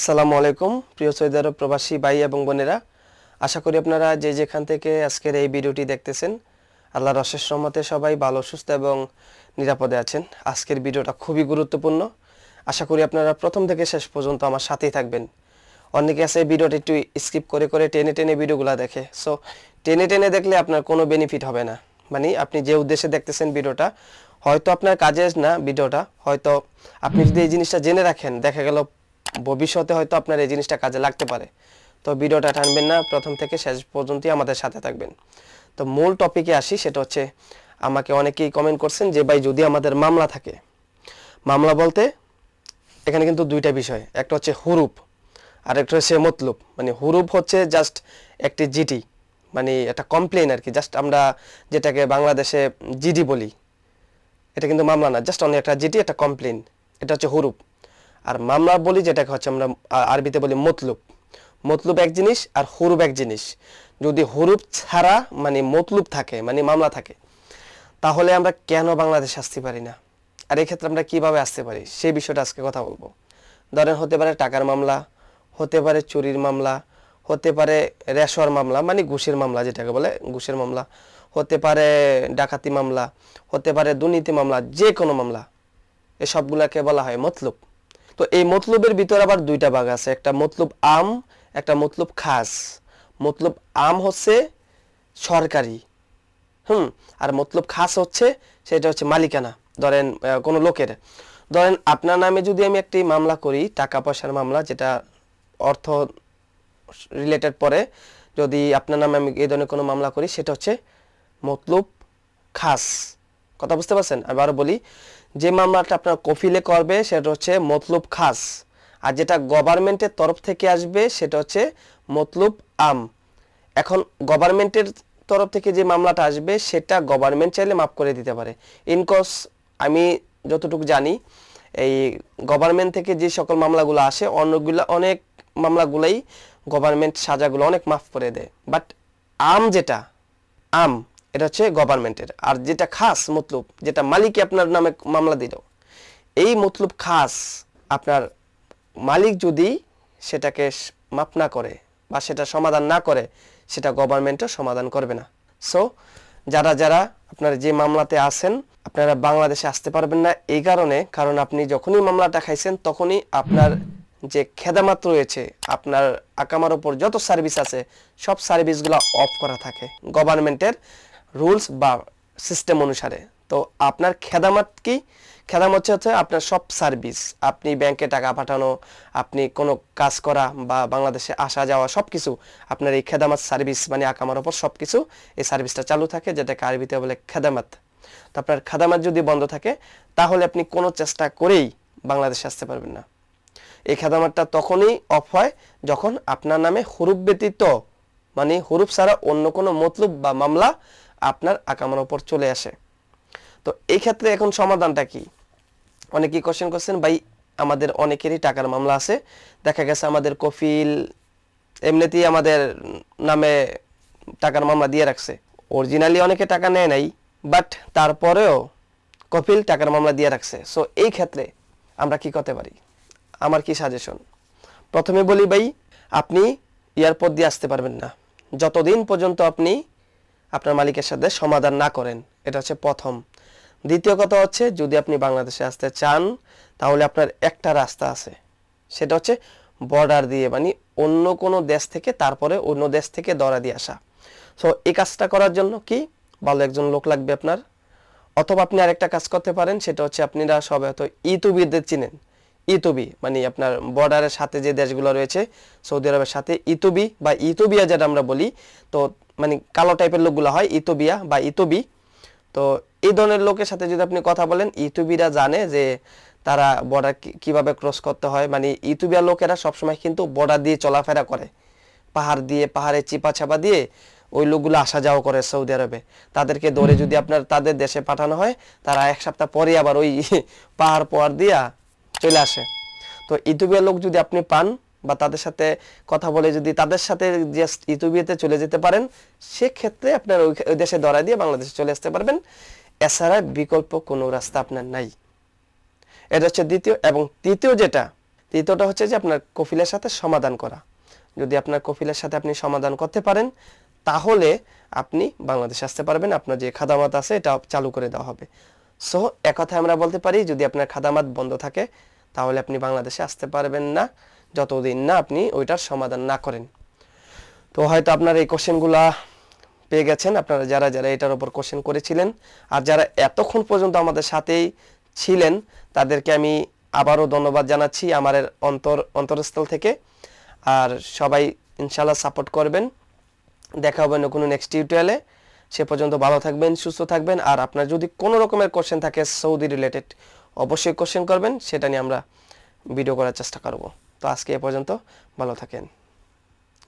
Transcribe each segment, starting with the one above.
আসসালামু আলাইকুম প্রিয় সৌদি আরব প্রবাসী ভাই এবং বোনেরা আশা করি আপনারা যে যেখান থেকে আজকের এই ভিডিওটি দেখতেছেন আল্লাহর অশেষ রহমতে সবাই ভালো সুস্থ এবং নিরাপদে আছেন আজকের ভিডিওটা খুবই গুরুত্বপূর্ণ আশা করি আপনারা প্রথম থেকে শেষ পর্যন্ত আমার সাথেই থাকবেন অনেকে আছে ভিডিওটি একটু স্কিপ করে করে টেনে টেনে ভিডিওগুলো দেখে সো টেনে টেনে দেখলে আপনার কোনো বেনিফিট হবে না মানে আপনি যে উদ্দেশ্যে দেখতেছেন ভিডিওটা হয়তো আপনার কাজে না ভিডিওটা হয়তো আপনি যদি এই জিনিসটা জেনে রাখেন দেখা গেল ভবিষ্যতে হয়তো আপনার এই জিনিসটা কাজে লাগতে পারে তো ভিডিওটা টানবেন না প্রথম থেকে শেষ পর্যন্তই আমাদের সাথে থাকবেন তো মূল টপিকে আসি সেটা হচ্ছে আমাকে অনেকেই কমেন্ট করছেন যে ভাই যদি আমাদের মামলা থাকে মামলা বলতে এখানে কিন্তু দুইটা বিষয় একটা হচ্ছে হুরুপ আর একটা হচ্ছে মতলুপ মানে হুরুপ হচ্ছে জাস্ট একটি জিটি মানে একটা কমপ্লেন আর কি জাস্ট আমরা যেটাকে বাংলাদেশে জিডি বলি এটা কিন্তু মামলা না জাস্ট অনেক একটা জিটি একটা কমপ্লেন এটা হচ্ছে হুরুপ আর মামলা বলি যেটাকে হচ্ছে আমরা আরবিতে বলি মতলুব মতলুব এক জিনিস আর হরুপ এক জিনিস যদি হরুপ ছাড়া মানে মতলুব থাকে মানে মামলা থাকে তাহলে আমরা কেন বাংলাদেশ আসতে পারি না আর এক্ষেত্রে আমরা কিভাবে আসতে পারি সেই বিষয়টা আজকে কথা বলবো ধরেন হতে পারে টাকার মামলা হতে পারে চুরির মামলা হতে পারে রেশর মামলা মানে ঘুষের মামলা যেটাকে বলে ঘুষের মামলা হতে পারে ডাকাতি মামলা হতে পারে দুর্নীতি মামলা যে কোনো মামলা এসবগুলোকে বলা হয় মতলুব তো এই মতলবের ভিতর আবার দুইটা ভাগ আছে একটা মতলব আম একটা মতলব খাস মতলব আম হচ্ছে সরকারি হুম আর মতলব খাস হচ্ছে সেটা হচ্ছে মালিকানা ধরেন কোনো লোকের ধরেন আপনার নামে যদি আমি একটি মামলা করি টাকা পয়সার মামলা যেটা অর্থ রিলেটেড পরে যদি আপনার নামে আমি এই ধরনের কোনো মামলা করি সেটা হচ্ছে মতলব খাস কথা বুঝতে পারছেন আমি আরও বলি যে মামলাটা আপনার কফিলে করবে সেটা হচ্ছে মতলুব খাস আর যেটা গভর্নমেন্টের তরফ থেকে আসবে সেটা হচ্ছে মতলুব আম এখন গভর্নমেন্টের তরফ থেকে যে মামলাটা আসবে সেটা গভর্নমেন্ট চাইলে মাফ করে দিতে পারে ইনকোর্স আমি যতটুকু জানি এই গভর্নমেন্ট থেকে যে সকল মামলাগুলো আসে অন্যগুলো অনেক মামলাগুলোই গভর্নমেন্ট সাজাগুলো অনেক মাফ করে দেয় বাট আম যেটা আম এটা হচ্ছে গভর্নমেন্টের আর যেটা খাস মতলুব যেটা মালিক আপনার নামে মামলা দিল এই মতলুব খাস আপনার মালিক যদি সেটাকে মাপ না করে বা সেটা সমাধান না করে সেটা গভর্নমেন্টও সমাধান করবে না সো যারা যারা আপনার যে মামলাতে আছেন আপনারা বাংলাদেশে আসতে পারবেন না এই কারণে কারণ আপনি যখনই মামলাটা খাইছেন তখনই আপনার যে খেদামাত রয়েছে আপনার আকামার উপর যত সার্ভিস আছে সব সার্ভিসগুলো অফ করা থাকে গভর্নমেন্টের রুলস বা সিস্টেম অনুসারে তো আপনার খেদামাত কি খেদাম হচ্ছে হচ্ছে আপনার সব সার্ভিস আপনি ব্যাংকে টাকা পাঠানো আপনি কোনো কাজ করা বা বাংলাদেশে আসা যাওয়া সব কিছু আপনার এই খেদামাত সার্ভিস মানে আকামার ওপর সব কিছু এই সার্ভিসটা চালু থাকে যেটাকে আরবিতে বলে খেদামাত তো আপনার খাদামাত যদি বন্ধ থাকে তাহলে আপনি কোনো চেষ্টা করেই বাংলাদেশে আসতে পারবেন না এই খেদামাতটা তখনই অফ হয় যখন আপনার নামে হরুপ ব্যতীত মানে হরুপ ছাড়া অন্য কোনো মতলুব বা মামলা আপনার আকামার উপর চলে আসে তো এই ক্ষেত্রে এখন সমাধানটা কি অনেকেই কোশ্চেন করছেন ভাই আমাদের অনেকেরই টাকার মামলা আছে দেখা গেছে আমাদের কফিল এমনিতেই আমাদের নামে টাকার মামলা দিয়ে রাখছে অরিজিনালি অনেকে টাকা নেয় নাই বাট তারপরেও কপিল টাকার মামলা দিয়ে রাখছে সো এই ক্ষেত্রে আমরা কি করতে পারি আমার কি সাজেশন প্রথমে বলি ভাই আপনি এয়ারপোর্ট দিয়ে আসতে পারবেন না যতদিন পর্যন্ত আপনি আপনার মালিকের সাথে সমাধান না করেন এটা হচ্ছে প্রথম দ্বিতীয় কথা হচ্ছে যদি আপনি বাংলাদেশে আসতে চান তাহলে আপনার একটা রাস্তা আছে সেটা হচ্ছে বর্ডার দিয়ে মানে অন্য কোনো দেশ থেকে তারপরে অন্য দেশ থেকে দরা দিয়ে আসা সো এই কাজটা করার জন্য কি ভালো একজন লোক লাগবে আপনার অথবা আপনি আরেকটা কাজ করতে পারেন সেটা হচ্ছে আপনারা সবাই হয়তো ইতুবিদের চিনেন ইতুবি মানে আপনার বর্ডারের সাথে যে দেশগুলো রয়েছে সৌদি আরবের সাথে ইতুবি বা ইতুবিয়া যেটা আমরা বলি তো মানে কালো টাইপের লোকগুলো হয় ইতুবিয়া বা ইতুবি তো এই ধরনের লোকের সাথে যদি আপনি কথা বলেন ইতুবিরা জানে যে তারা বর্ডার কিভাবে ক্রস করতে হয় মানে ইতুবিয়া লোকেরা সবসময় কিন্তু বর্ডার দিয়ে চলাফেরা করে পাহাড় দিয়ে পাহাড়ে চিপা ছাপা দিয়ে ওই লোকগুলো আসা যাওয়া করে সৌদি আরবে তাদেরকে ধরে যদি আপনার তাদের দেশে পাঠানো হয় তারা এক সপ্তাহ পরে আবার ওই পাহাড় পর দিয়া চলে আসে তো ইউটিউবের লোক যদি আপনি পান বা তাদের সাথে কথা বলে যদি তাদের সাথে জাস্ট ইথিওপিয়াতে চলে যেতে পারেন সেক্ষেত্রে আপনার ওই দেশে ধরা দিয়ে বাংলাদেশে চলে আসতে পারবেন এছাড়া বিকল্প কোনো রাস্তা আপনার নাই এটা হচ্ছে দ্বিতীয় এবং তৃতীয় যেটা তৃতীয়টা হচ্ছে যে আপনার কফিলের সাথে সমাধান করা যদি আপনার কফিলের সাথে আপনি সমাধান করতে পারেন তাহলে আপনি বাংলাদেশে আসতে পারবেন আপনার যে খাদামাত আছে এটা চালু করে দেওয়া হবে সো একথায় আমরা বলতে পারি যদি আপনার খাদামাত বন্ধ থাকে তাহলে আপনি বাংলাদেশে আসতে পারবেন না যতদিন না আপনি ওইটার সমাধান না করেন তো হয়তো আপনার এই কোশ্চেনগুলা পেয়ে গেছেন আপনারা যারা যারা এটার উপর কোশ্চেন করেছিলেন আর যারা এতক্ষণ পর্যন্ত আমাদের সাথেই ছিলেন তাদেরকে আমি আবারও ধন্যবাদ জানাচ্ছি আমার অন্তর অন্তরস্থল থেকে আর সবাই ইনশাল্লাহ সাপোর্ট করবেন দেখা হবে না কোনো নেক্সট টিউটোরিয়ালে সে পর্যন্ত ভালো থাকবেন সুস্থ থাকবেন আর আপনার যদি কোনো রকমের কোশ্চেন থাকে সৌদি রিলেটেড অবশ্যই কোশ্চেন করবেন সেটা নিয়ে আমরা ভিডিও করার চেষ্টা করব তো আজকে এ পর্যন্ত ভালো থাকেন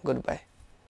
গুড বাই